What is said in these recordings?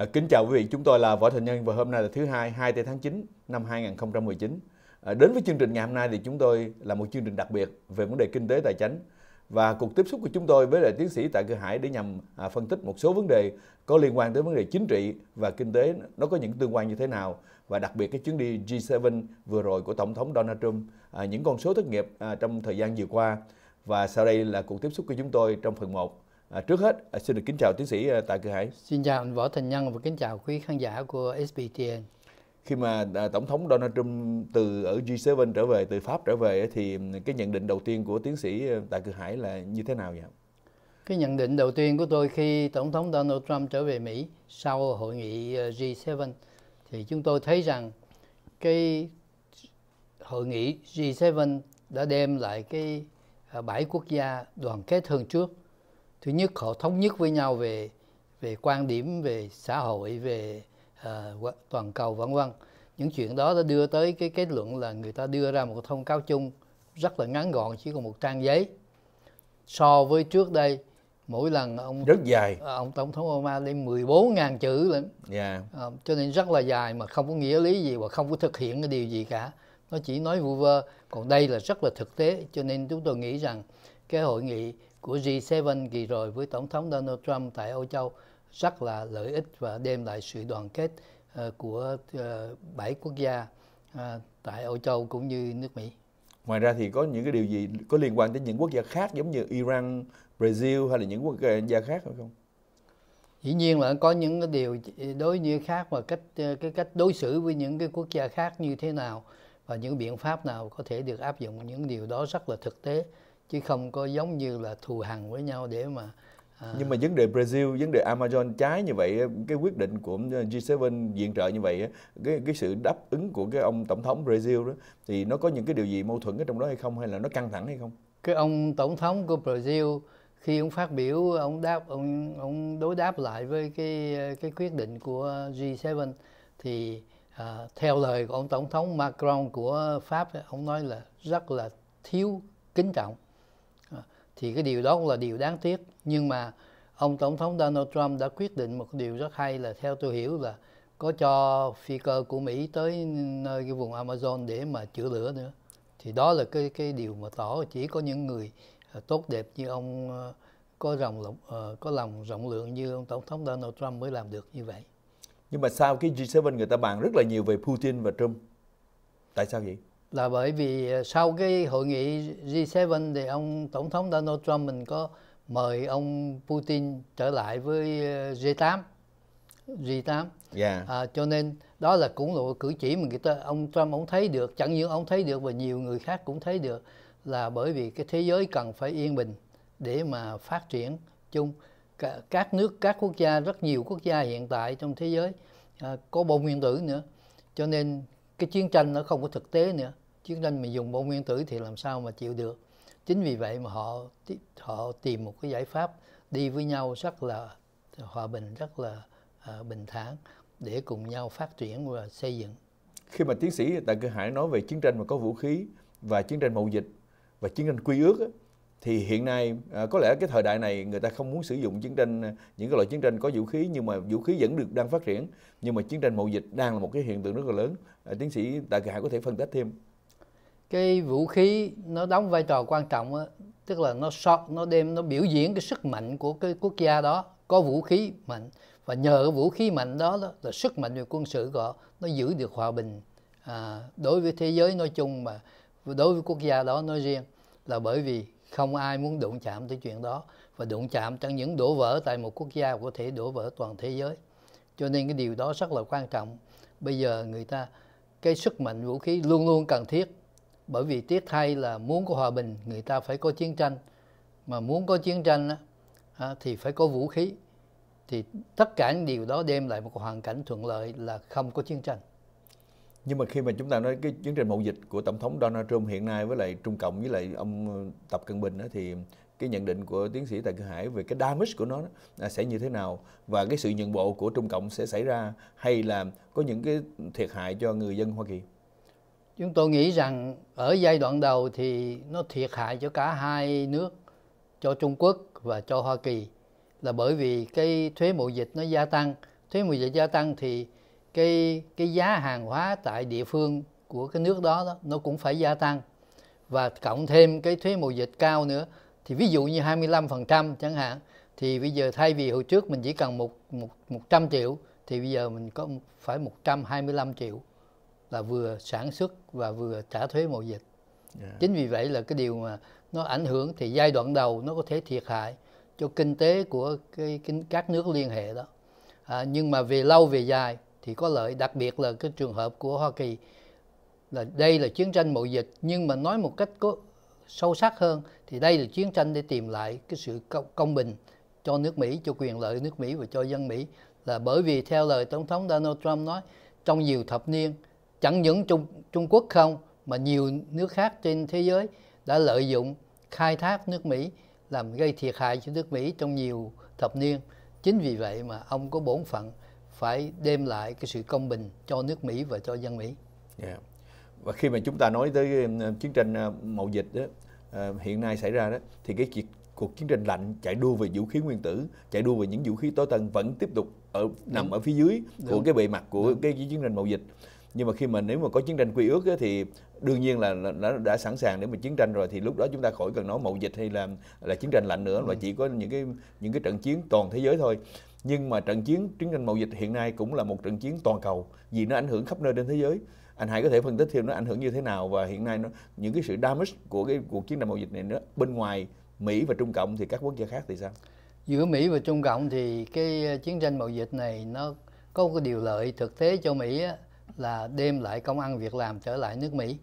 À, kính chào quý vị, chúng tôi là Võ Thành Nhân và hôm nay là thứ hai, 2 tháng 9 năm 2019. À, đến với chương trình ngày hôm nay thì chúng tôi là một chương trình đặc biệt về vấn đề kinh tế tài chính và cuộc tiếp xúc của chúng tôi với đại tiến sĩ tại Cơ Hải để nhằm à, phân tích một số vấn đề có liên quan tới vấn đề chính trị và kinh tế nó có những tương quan như thế nào và đặc biệt cái chuyến đi G7 vừa rồi của Tổng thống Donald Trump, à, những con số thất nghiệp à, trong thời gian vừa qua và sau đây là cuộc tiếp xúc của chúng tôi trong phần 1 À, trước hết à, xin được kính chào tiến sĩ à, Tạ Cư Hải. Xin chào anh Võ Thành Nhân và kính chào quý khán giả của SBTN. Khi mà à, tổng thống Donald Trump từ ở G7 trở về từ Pháp trở về thì cái nhận định đầu tiên của tiến sĩ à, Tạ Cư Hải là như thế nào vậy? Cái nhận định đầu tiên của tôi khi tổng thống Donald Trump trở về Mỹ sau hội nghị à, G7 thì chúng tôi thấy rằng cái hội nghị G7 đã đem lại cái à, bảy quốc gia đoàn kết hơn trước thứ nhất họ thống nhất với nhau về về quan điểm về xã hội về uh, toàn cầu vân vân những chuyện đó đã đưa tới cái kết luận là người ta đưa ra một thông cáo chung rất là ngắn gọn chỉ còn một trang giấy so với trước đây mỗi lần ông rất dài ờ, ông tổng thống Obama lên 14.000 chữ lên yeah. à, cho nên rất là dài mà không có nghĩa lý gì và không có thực hiện cái điều gì cả nó chỉ nói vu vơ còn đây là rất là thực tế cho nên chúng tôi nghĩ rằng cái hội nghị của G7 kỳ rồi với Tổng thống Donald Trump tại Âu Châu rất là lợi ích và đem lại sự đoàn kết ờ, của ờ, bảy quốc gia ờ, tại Âu Châu cũng như nước Mỹ. Ngoài ra thì có những cái điều gì có liên quan đến những quốc gia khác giống như Iran, Brazil hay là những quốc gia khác hay không? Dĩ nhiên là có những cái điều đối như khác và cách cái cách đối xử với những cái quốc gia khác như thế nào và những biện pháp nào có thể được áp dụng những điều đó rất là thực tế chứ không có giống như là thù hằn với nhau để mà À. Nhưng mà vấn đề Brazil, vấn đề Amazon trái như vậy, cái quyết định của ờ, G7 viện trợ như vậy, cái cái sự đáp ứng của cái ông tổng thống Brazil đó thì nó có những cái điều gì mâu thuẫn ở trong đó hay không hay là nó căng thẳng hay không? Cái ông tổng thống của Brazil khi ông phát biểu ông đáp ông ông đối đáp lại với cái ờ, cái quyết định của G7 thì à, theo lời của ông tổng thống Macron của Pháp ông nói là rất là thiếu kính trọng thì cái điều đó cũng là điều đáng tiếc nhưng mà ông tổng thống Donald Trump đã quyết định một điều rất hay là theo tôi hiểu là có cho phi cơ của Mỹ tới nơi cái vùng Amazon để mà chữa lửa nữa thì đó là cái cái điều mà tỏ chỉ có những người ờ, tốt đẹp như ông ờ, có lòng ờ, có lòng rộng lượng như ông tổng thống Donald Trump mới làm được như vậy nhưng mà sao cái G7 người ta bàn rất là nhiều về Putin và Trump tại sao vậy là bởi vì ờ, sau cái hội nghị G7 thì ông tổng thống Donald Trump mình có mời ông Putin trở lại với G8 ờ, G8 yeah. à, cho nên đó là cũng là cử chỉ mà người ta ông Trump ông thấy được chẳng những ông thấy được và nhiều người khác cũng thấy được là bởi vì cái thế giới cần phải yên bình để mà phát triển chung các nước các quốc gia rất nhiều quốc gia hiện tại trong thế giới à, có bom nguyên tử nữa cho nên cái chiến tranh nó không có thực tế nữa chiến tranh mình dùng bom nguyên tử thì làm sao mà chịu được chính vì vậy mà họ họ tìm một cái giải pháp đi với nhau rất là hòa bình rất là à, bình thản để cùng nhau phát triển và xây dựng khi mà tiến sĩ Tạ Cơ Hải nói về chiến tranh mà có vũ khí và chiến tranh mậu dịch và chiến tranh quy ước ấy, thì hiện nay à, có lẽ cái thời đại này người ta không muốn sử dụng chiến tranh à, những cái loại chiến tranh có vũ khí nhưng mà vũ khí vẫn được đang phát triển nhưng mà chiến tranh mậu dịch đang là một cái hiện tượng rất là lớn à, tiến sĩ đại Kỳ Hải có thể phân tích thêm cái vũ khí nó đóng vai trò quan trọng đó, tức là nó so, nó đem nó biểu diễn cái sức mạnh của cái quốc gia đó có vũ khí mạnh và nhờ cái vũ khí mạnh đó, đó là sức mạnh về quân sự của nó giữ được hòa bình à, đối với thế giới nói chung mà đối với quốc gia đó nói riêng là bởi vì không ai muốn đụng chạm tới chuyện đó và đụng chạm trong những đổ vỡ tại một quốc gia có thể đổ vỡ toàn thế giới cho nên cái điều đó rất là quan trọng bây giờ người ta cái sức mạnh vũ khí luôn luôn cần thiết bởi vì tiếc thay là muốn có hòa bình người ta phải có chiến tranh mà muốn có chiến tranh thì phải có vũ khí thì tất cả những điều đó đem lại một hoàn cảnh thuận lợi là không có chiến tranh nhưng mà khi mà chúng ta nói cái chương trình mậu dịch của tổng thống Donald Trump hiện nay với lại Trung Cộng với lại ông ờ, Tập Cận Bình đó, thì cái nhận định của tiến sĩ Tài Cơ Hải về cái damage của nó à, sẽ như thế nào và cái sự nhận bộ của Trung Cộng sẽ xảy ra hay là có những cái thiệt hại cho người dân Hoa Kỳ? Chúng tôi nghĩ rằng ở giai đoạn đầu thì nó thiệt hại cho cả hai nước, cho Trung Quốc và cho Hoa Kỳ là bởi vì cái thuế mậu dịch nó gia tăng. Thuế mậu dịch gia tăng thì cái cái giá hàng hóa tại địa phương của cái nước đó, đó nó cũng phải gia tăng và cộng thêm cái thuế mậu dịch cao nữa thì ví dụ như 25% chẳng hạn thì bây giờ thay vì hồi trước mình chỉ cần một, một 100 triệu thì bây giờ mình có phải 125 triệu là vừa sản xuất và vừa trả thuế mậu dịch. Yeah. Dạ. Chính vì vậy là cái điều mà nó ảnh hưởng thì giai đoạn đầu nó có thể thiệt hại cho kinh tế của cái, cái các nước liên hệ đó. À, nhưng mà về lâu về dài thì có lợi đặc biệt là cái trường hợp của Hoa Kỳ là đây là chiến tranh mậu dịch nhưng mà nói một cách có sâu sắc hơn thì đây là chiến tranh để tìm lại cái sự công bình cho nước Mỹ, cho quyền lợi nước Mỹ và cho dân Mỹ là bởi vì theo lời Tổng thống Donald Trump nói trong nhiều thập niên chẳng những Trung, Trung Quốc không mà nhiều nước khác trên thế giới đã lợi dụng khai thác nước Mỹ làm gây thiệt hại cho nước Mỹ trong nhiều thập niên. Chính vì vậy mà ông có bổn phận phải đem lại cái sự công bình cho nước Mỹ và cho dân Mỹ. Yeah. Dạ. Và khi mà chúng ta nói tới ừ, chiến tranh ờ, mậu dịch đó, ờ, hiện nay xảy ra đó thì cái việc cuộc chiến tranh lạnh chạy đua về vũ khí nguyên tử, chạy đua về những vũ khí tối tân vẫn tiếp tục ở nằm Đúng. ở phía dưới Đúng. của cái bề mặt của Đúng. cái chiến tranh mậu dịch. Nhưng mà khi mà nếu mà có chiến tranh quy ước ấy, thì đương nhiên là đã, đã sẵn sàng để mà chiến tranh rồi thì lúc đó chúng ta khỏi cần nói mậu dịch hay là là chiến tranh lạnh nữa ừ. và chỉ có những cái những cái trận chiến toàn thế giới thôi nhưng mà trận chiến chiến tranh mậu dịch hiện nay cũng là một trận chiến toàn cầu vì nó ảnh hưởng khắp nơi trên thế giới anh Hải có thể phân tích thêm nó ảnh hưởng như thế nào và hiện nay nó những cái sự damage của cái cuộc chiến tranh mậu dịch này nữa bên ngoài Mỹ và Trung Cộng thì các quốc gia khác thì sao? Giữa Mỹ và Trung Cộng thì cái chiến tranh mậu dịch này nó có cái điều lợi thực tế cho Mỹ là đem lại công ăn việc làm trở lại nước Mỹ.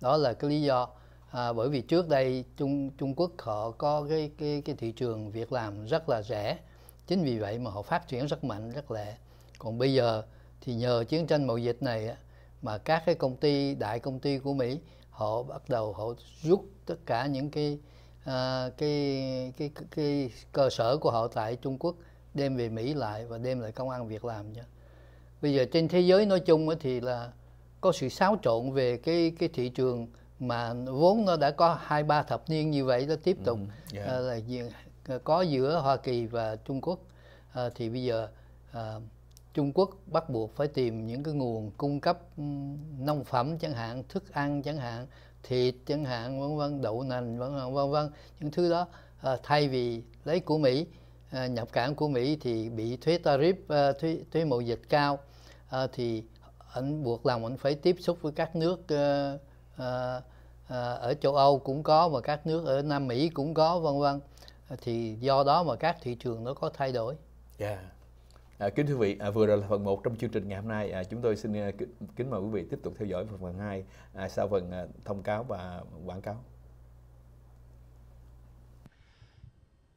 Đó là cái lý do à, bởi vì trước đây Trung Trung Quốc họ có cái cái cái thị trường việc làm rất là rẻ chính vì vậy mà họ phát triển rất mạnh rất lẹ còn bây giờ thì nhờ chiến tranh mậu dịch này mà các cái công ty đại công ty của Mỹ họ bắt đầu họ rút tất cả những cái à, cái, cái cái cái cơ sở của họ tại Trung Quốc đem về Mỹ lại và đem lại công an việc làm nha. Bây giờ trên thế giới nói chung thì là có sự xáo trộn về cái cái thị trường mà vốn nó đã có hai ba thập niên như vậy nó tiếp tục ừ, yeah. Dạ. À, là Ờ, có giữa Hoa Kỳ và Trung Quốc à, thì bây giờ à, Trung Quốc bắt buộc phải tìm những cái nguồn cung cấp nông phẩm chẳng hạn, thức ăn chẳng hạn, thịt chẳng hạn, vân vân, đậu nành vân vân vân vân, những thứ đó à, thay vì lấy của Mỹ à, nhập cảng của Mỹ thì bị thuế tarif à, thuế thuế mậu dịch cao à, thì anh buộc lòng anh phải tiếp xúc với các nước à, à, ở châu Âu cũng có và các nước ở Nam Mỹ cũng có vân vân thì do đó mà các thị trường nó có thay đổi. Yeah. Dạ. À, kính thưa quý vị, à, vừa rồi là phần 1 trong chương trình ngày hôm nay. À, chúng tôi xin à, kính mời quý vị tiếp tục theo dõi phần 2 à, sau phần à, thông cáo và quảng cáo.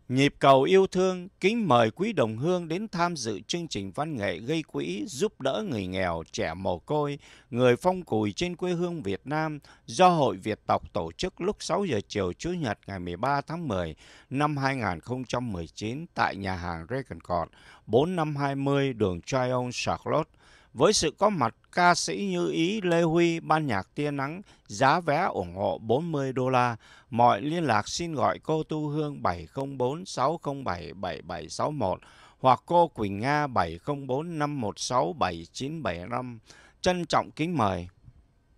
Nhịp cầu yêu thương kính mời quý đồng hương đến tham dự chương trình văn nghệ gây quỹ giúp đỡ người nghèo, trẻ mồ côi, người phong cùi trên quê hương Việt Nam do Hội Việt tộc tổ chức lúc 6 giờ chiều Chủ nhật ngày 13 tháng 10 năm 2019 tại nhà hàng Reconcord 4520 đường Tryon Charlotte, với sự có mặt ca sĩ Như Ý Lê Huy, ban nhạc Tia Nắng, giá vé ủng hộ 40 đô la. Mọi liên lạc xin gọi cô Tu Hương 704 607 7761 hoặc cô Quỳnh Nga 704 516 7975. Trân trọng kính mời.